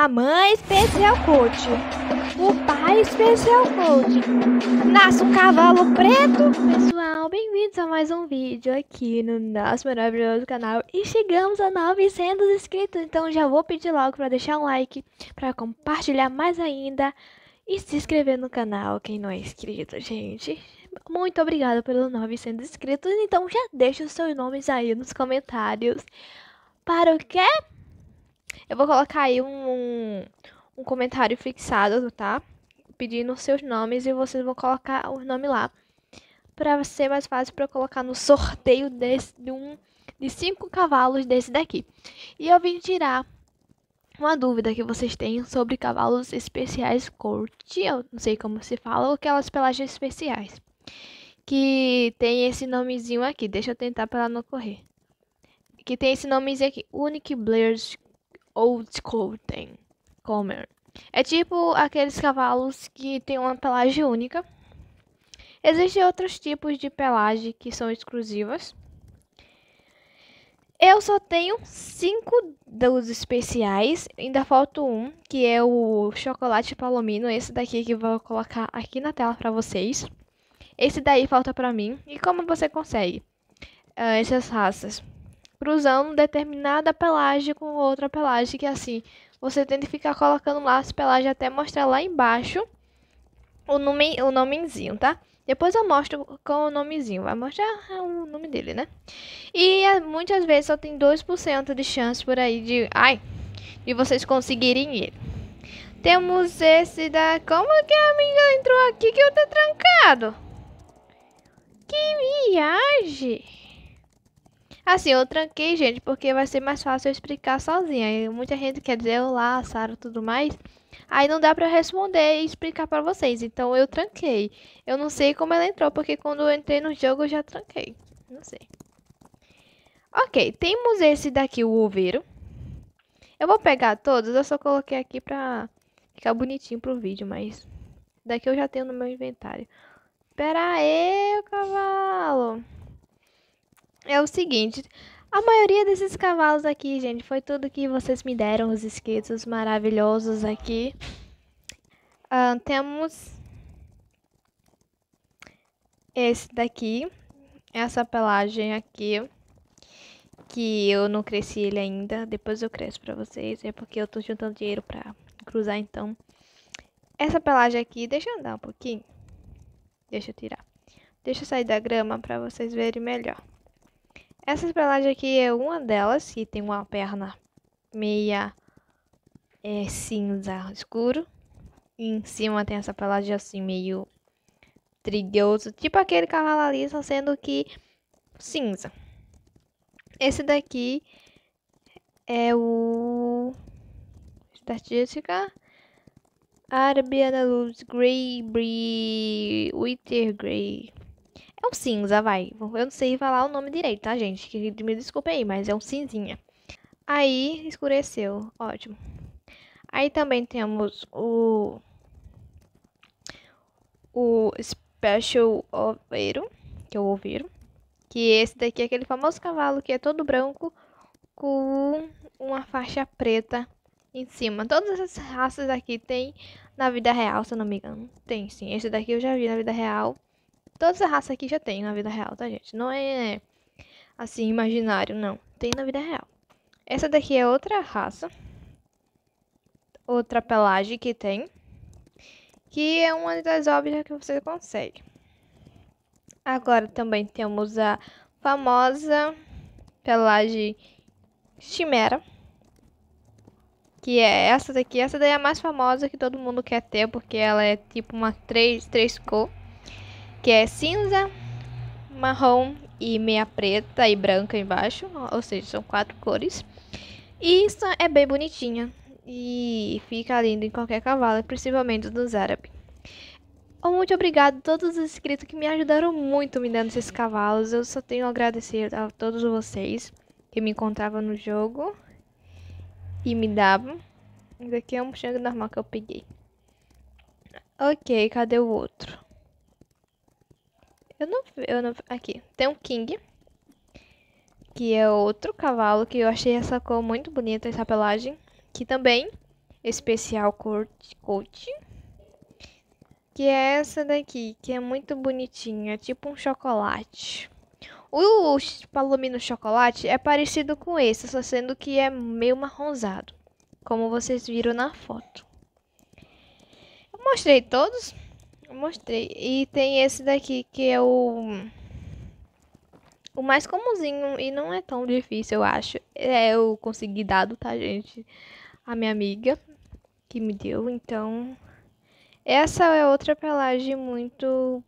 A mãe especial coach. O pai especial coach. Nasce um cavalo preto. Pessoal, bem-vindos a mais um vídeo aqui no nosso maravilhoso canal. E chegamos a 900 inscritos. Então já vou pedir logo para deixar um like, para compartilhar mais ainda. E se inscrever no canal, quem não é inscrito, gente. Muito obrigada pelos 900 inscritos. Então já deixa os seus nomes aí nos comentários. Para o quê? Eu vou colocar aí um, um comentário fixado, tá? Pedindo seus nomes e vocês vão colocar o nome lá. Pra ser mais fácil pra eu colocar no sorteio desse, de, um, de cinco cavalos desse daqui. E eu vim tirar uma dúvida que vocês têm sobre cavalos especiais corte, eu não sei como se fala, ou aquelas pelagens especiais. Que tem esse nomezinho aqui, deixa eu tentar para não correr. Que tem esse nomezinho aqui, Unique Blair's ou Scouten. Comer. É tipo aqueles cavalos que têm uma pelagem única. Existem outros tipos de pelagem que são exclusivas. Eu só tenho cinco dos especiais, ainda falta um, que é o chocolate palomino, esse daqui que eu vou colocar aqui na tela para vocês. Esse daí falta para mim. E como você consegue uh, essas raças? cruzando determinada pelagem com outra pelagem, que assim, você tem que ficar colocando lá as pelagens até mostrar lá embaixo o, nome, o nomezinho, tá? Depois eu mostro com o nomezinho, vai mostrar o nome dele, né? E é, muitas vezes só tem 2% de chance por aí de, ai, de vocês conseguirem ele. Temos esse da... Como que a amiga entrou aqui que eu tô trancado? Que viagem! Assim, eu tranquei, gente, porque vai ser mais fácil eu explicar sozinha. E muita gente quer dizer olá, Sara, tudo mais. Aí não dá para responder e explicar para vocês. Então eu tranquei. Eu não sei como ela entrou, porque quando eu entrei no jogo eu já tranquei. Não sei. Ok, temos esse daqui, o oveiro. Eu vou pegar todos, eu só coloquei aqui pra ficar bonitinho pro vídeo, mas... Daqui eu já tenho no meu inventário. Pera aí, cavalo! é o seguinte. A maioria desses cavalos aqui, gente, foi tudo que vocês me deram, os inscritos maravilhosos aqui. Uh, temos esse daqui, essa pelagem aqui, que eu não cresci ele ainda, depois eu cresço pra vocês, é porque eu tô juntando dinheiro pra cruzar, então. Essa pelagem aqui, deixa eu andar um pouquinho, deixa eu tirar, deixa eu sair da grama pra vocês verem melhor. Essa pelagem aqui é uma delas, que tem uma perna meia é, cinza escuro. E em cima tem essa pelagem assim, meio trigueoso, tipo aquele cavalo ali, só sendo que cinza. Esse daqui é o estatística Arabiana Luz Grey Bree Winter Grey. É um cinza, vai. Eu não sei falar o nome direito, tá, gente? Que, me desculpe aí, mas é um cinzinha. Aí escureceu. Ótimo. Aí também temos o. O Special Oveiro. Que é o Oveiro. Que esse daqui é aquele famoso cavalo que é todo branco com uma faixa preta em cima. Todas essas raças aqui tem na vida real, se eu não me engano. Tem sim. Esse daqui eu já vi na vida real. Toda essa raça aqui já tem na vida real, tá, gente? Não é assim, imaginário, não. Tem na vida real. Essa daqui é outra raça. Outra pelagem que tem. Que é uma das óbvias que você consegue. Agora também temos a famosa pelagem chimera. Que é essa daqui. Essa daí é a mais famosa que todo mundo quer ter, porque ela é tipo uma três, três cor que é cinza, marrom e meia preta e branca embaixo, ou seja, são quatro cores. E isso é bem bonitinha e fica lindo em qualquer cavalo, principalmente dos árabes. Muito obrigado a todos os inscritos que me ajudaram muito me dando esses cavalos. Eu só tenho a agradecer a todos vocês que me encontravam no jogo e me davam. Esse aqui é um puxangue normal que eu peguei. Ok, cadê o outro? Eu não, eu não... Aqui, tem um King. Que é outro cavalo que eu achei essa cor muito bonita, essa pelagem. Que também, especial coat, coat. Que é essa daqui, que é muito bonitinha, tipo um chocolate. O palomino chocolate é parecido com esse, só sendo que é meio marronzado, como vocês viram na foto. Eu mostrei todos, eu mostrei. E tem esse daqui que é o... O mais comumzinho e não é tão difícil, eu acho. É, eu consegui dado, tá, gente? A minha amiga que me deu, então... Essa é outra pelagem muito...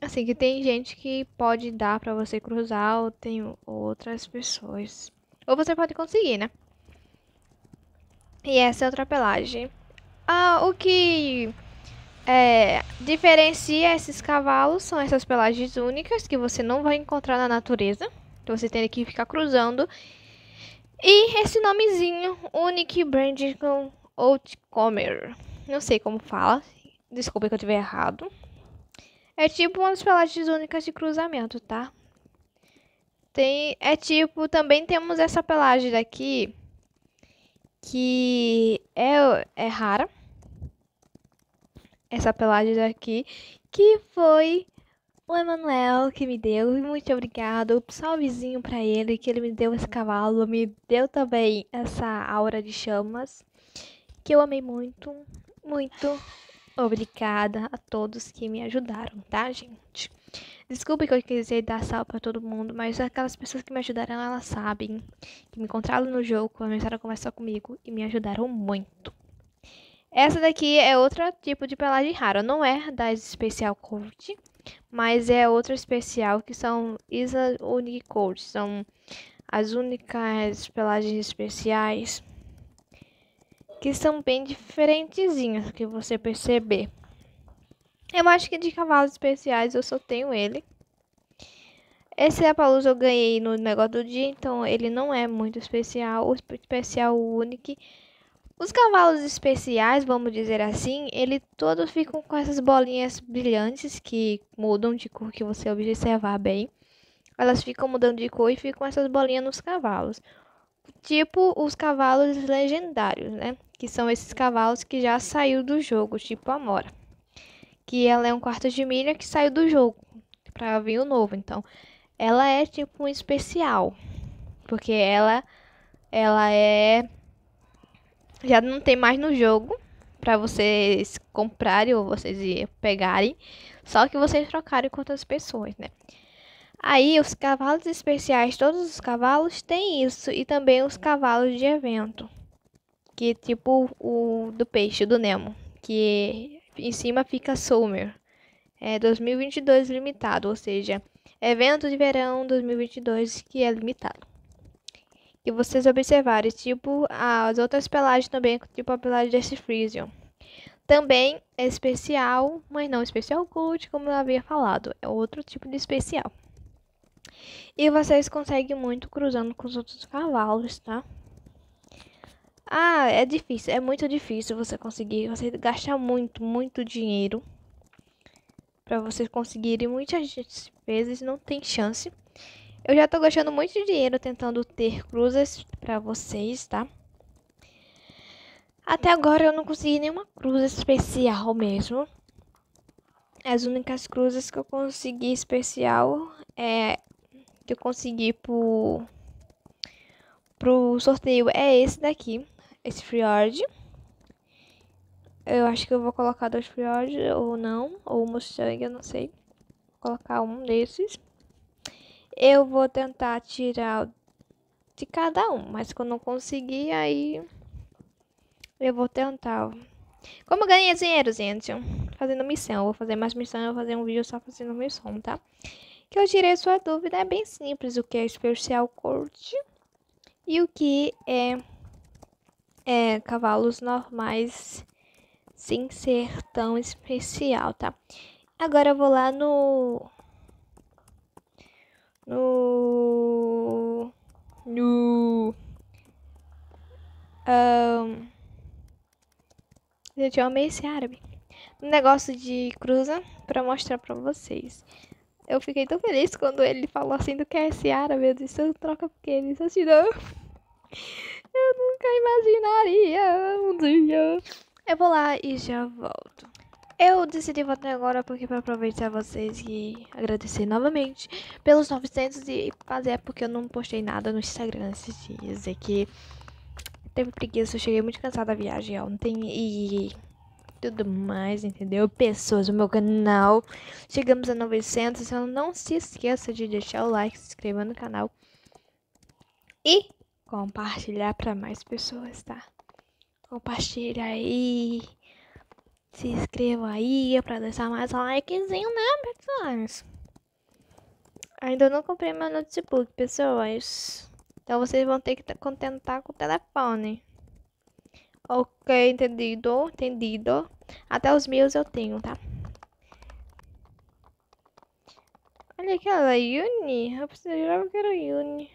Assim, que tem gente que pode dar pra você cruzar ou tem outras pessoas. Ou você pode conseguir, né? E essa é outra pelagem. Ah, o que é, diferencia esses cavalos são essas pelagens únicas que você não vai encontrar na natureza. Que você tem que ficar cruzando. E esse nomezinho, Unique Branding Outcomer. Não sei como fala. Desculpa que eu estiver errado. É tipo uma das pelagens únicas de cruzamento, tá? Tem, é tipo, também temos essa pelagem daqui que é, é rara essa pelagem aqui, que foi o Emanuel que me deu. Muito obrigado. salvezinho para ele, que ele me deu esse cavalo, me deu também essa aura de chamas, que eu amei muito, muito. Obrigada a todos que me ajudaram, tá, gente? Desculpe que eu quis dar sal para todo mundo, mas aquelas pessoas que me ajudaram, elas sabem. Que me encontraram no jogo, começaram a conversar comigo e me ajudaram muito. Essa daqui é outro tipo de pelagem rara, não é das especial coat, mas é outra especial que são Isla Unique Coat, são as únicas pelagens especiais que são bem diferentezinhas, que você perceber. Eu acho que de cavalos especiais eu só tenho ele. Esse é a Palusa eu ganhei no negócio do dia, então ele não é muito especial. O especial único os cavalos especiais, vamos dizer assim, eles todos ficam com essas bolinhas brilhantes que mudam de cor que você observar bem. Elas ficam mudando de cor e ficam essas bolinhas nos cavalos. Tipo os cavalos legendários, né? Que são esses cavalos que já saiu do jogo, tipo a Mora. Que ela é um quarto de milha que saiu do jogo para vir o novo, então. Ela é tipo um especial, porque ela ela é já não tem mais no jogo para vocês comprarem ou vocês pegarem, só que vocês trocarem com outras pessoas, né? Aí os cavalos especiais, todos os cavalos têm isso e também os cavalos de evento, que é tipo o do peixe do Nemo, que em cima fica Summer. É 2022 limitado, ou seja, evento de verão 2022 que é limitado e vocês observarem, tipo as outras pelagens também, tipo a pelagem desse Freezium. Também é especial, mas não especial gold, como eu havia falado, é outro tipo de especial. E vocês conseguem muito cruzando com os outros cavalos, tá? Ah, é difícil, é muito difícil você conseguir, você gasta muito, muito dinheiro para vocês conseguirem muitas vezes não tem chance. Eu já tô gastando muito dinheiro tentando ter cruzas pra vocês, tá? Até agora eu não consegui nenhuma cruz especial mesmo. As únicas cruzes que eu consegui especial é que eu consegui pro, pro sorteio é esse daqui, esse Friord. Eu acho que eu vou colocar dois Friord ou não, ou Mustang, eu não sei. Vou colocar um desses eu vou tentar tirar de cada um, mas quando eu conseguir, aí eu vou tentar. Como eu ganhei dinheiro, gente? Fazendo missão. Eu vou fazer mais missão, eu vou fazer um vídeo só fazendo missão, tá? Que eu tirei sua dúvida, é bem simples o que é especial corte e o que é, é cavalos normais sem ser tão especial, tá? Agora eu vou lá no no no um, gente, eu amei esse árabe. Um negócio de cruza para mostrar para vocês. Eu fiquei tão feliz quando ele falou assim do que é esse árabe. Eu disse, eu troca porque ele disse assim, não. Eu nunca imaginaria um dia. Eu vou lá e já volto. Eu decidi votar agora porque para aproveitar vocês e agradecer novamente pelos 900 e fazer é porque eu não postei nada no Instagram esses dias. É que teve preguiça, eu cheguei muito cansada da viagem ontem e tudo mais, entendeu? Pessoas, o meu canal. Chegamos a 900, então não se esqueça de deixar o like, se inscrever no canal e compartilhar para mais pessoas, tá? Compartilha aí se inscreva aí pra deixar mais likezinho, né, pessoas? Ainda não comprei meu notebook, pessoas. Então vocês vão ter que contentar com o telefone. Ok, entendido, entendido. Até os meus eu tenho, tá? Olha aquela Yuni. Eu precisava que era Yuni.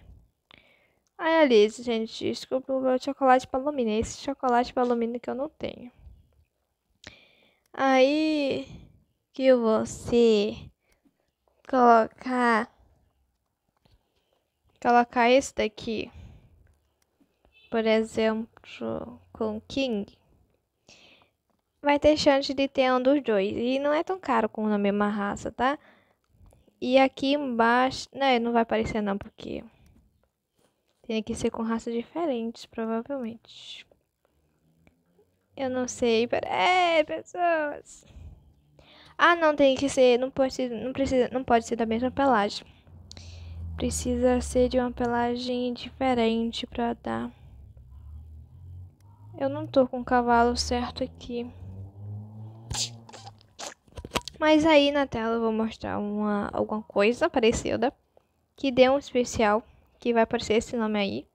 Ai, Alice, gente, desculpa o meu chocolate palomino. É esse chocolate palomino que eu não tenho. Aí que você colocar colocar esse daqui, por exemplo, com King, vai ter chance de ter um dos dois. E não é tão caro com a mesma raça, tá? E aqui embaixo, não, não vai aparecer não, porque tem que ser com raças diferentes, provavelmente. Eu não sei. Pera... É, pessoas. Ah, não, tem que ser. Não pode ser, não precisa, não pode ser da mesma pelagem. Precisa ser de uma pelagem diferente pra dar. Eu não tô com o cavalo certo aqui. Mas aí na tela eu vou mostrar uma, alguma coisa parecida. Que dê um especial. Que vai aparecer esse nome aí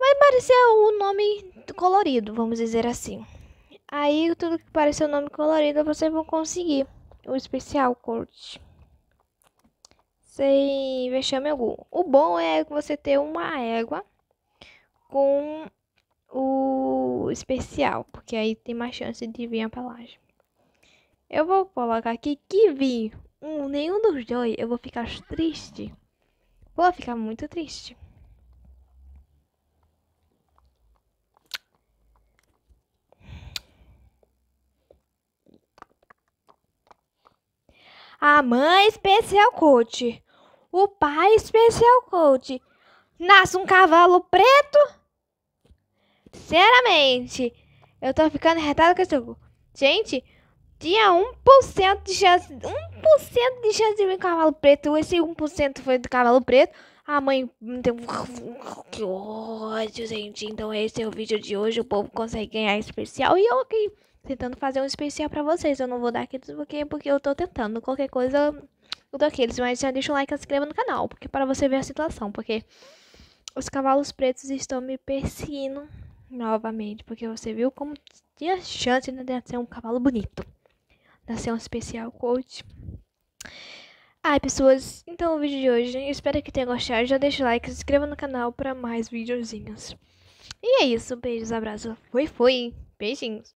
vai parecer o um nome colorido, vamos dizer assim. Aí tudo que parecer o um nome colorido, vocês vão conseguir o especial corte Sem vexame algum. O bom é você ter uma égua com o especial, porque aí tem mais chance de vir a pelagem. Eu vou colocar aqui que vi um, nenhum dos dois, eu vou ficar triste. Vou ficar muito triste. a mãe especial coach, o pai especial coach. Nasce um cavalo preto? Sinceramente, eu tô ficando retado com esse jogo. Gente, tinha 1% de chance, 1% de chance de vir um cavalo preto. Esse 1% foi do cavalo preto. A mãe tem que ódio, gente. Então esse é o vídeo de hoje. O povo consegue ganhar especial e eu aqui. Okay tentando fazer um especial para vocês. Eu não vou dar aqueles porque, porque eu tô tentando. Qualquer coisa eu dou aqueles. Mas já deixa o like e se inscreva no canal. Porque para você ver a situação. Porque os cavalos pretos estão me perseguindo novamente. Porque você viu como tinha chance né, de ser um cavalo bonito. De ser um especial coach. Ai, pessoas, então o vídeo de hoje, espero que tenha gostado. Já deixa o like, se inscreva no canal para mais videozinhos. E é isso, beijos, abraços, fui, fui, beijinhos.